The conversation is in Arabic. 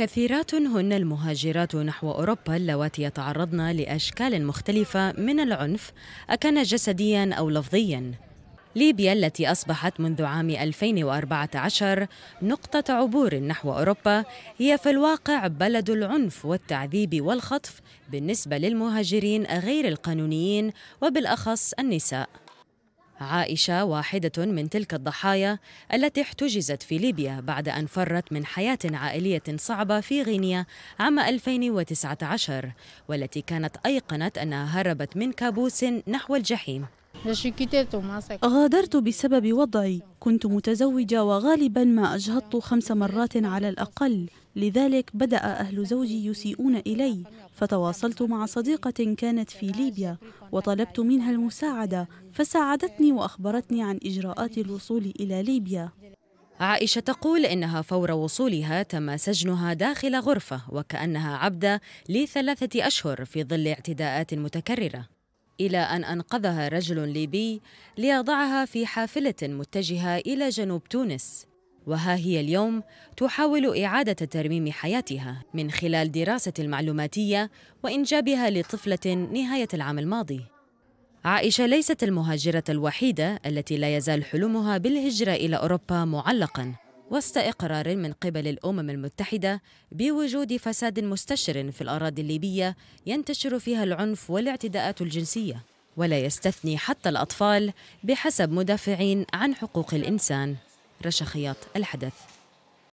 كثيرات هن المهاجرات نحو أوروبا اللواتي يتعرضن لأشكال مختلفة من العنف أكان جسدياً أو لفظياً ليبيا التي أصبحت منذ عام 2014 نقطة عبور نحو أوروبا هي في الواقع بلد العنف والتعذيب والخطف بالنسبة للمهاجرين غير القانونيين وبالأخص النساء عائشة واحدة من تلك الضحايا التي احتجزت في ليبيا بعد أن فرت من حياة عائلية صعبة في غينيا عام 2019 والتي كانت أيقنت أنها هربت من كابوس نحو الجحيم غادرت بسبب وضعي كنت متزوجة وغالبا ما أجهضت خمس مرات على الأقل لذلك بدأ أهل زوجي يسيئون إلي فتواصلت مع صديقة كانت في ليبيا وطلبت منها المساعدة فساعدتني وأخبرتني عن إجراءات الوصول إلى ليبيا عائشة تقول إنها فور وصولها تم سجنها داخل غرفة وكأنها عبدة لثلاثة أشهر في ظل اعتداءات متكررة إلى أن أنقذها رجل ليبي ليضعها في حافلة متجهة إلى جنوب تونس وها هي اليوم تحاول إعادة ترميم حياتها من خلال دراسة المعلوماتية وإنجابها لطفلة نهاية العام الماضي عائشة ليست المهاجرة الوحيدة التي لا يزال حلمها بالهجرة إلى أوروبا معلقاً وسط إقرار من قبل الأمم المتحدة بوجود فساد مستشر في الأراضي الليبية ينتشر فيها العنف والاعتداءات الجنسية ولا يستثني حتى الأطفال بحسب مدافعين عن حقوق الإنسان رشا خياط الحدث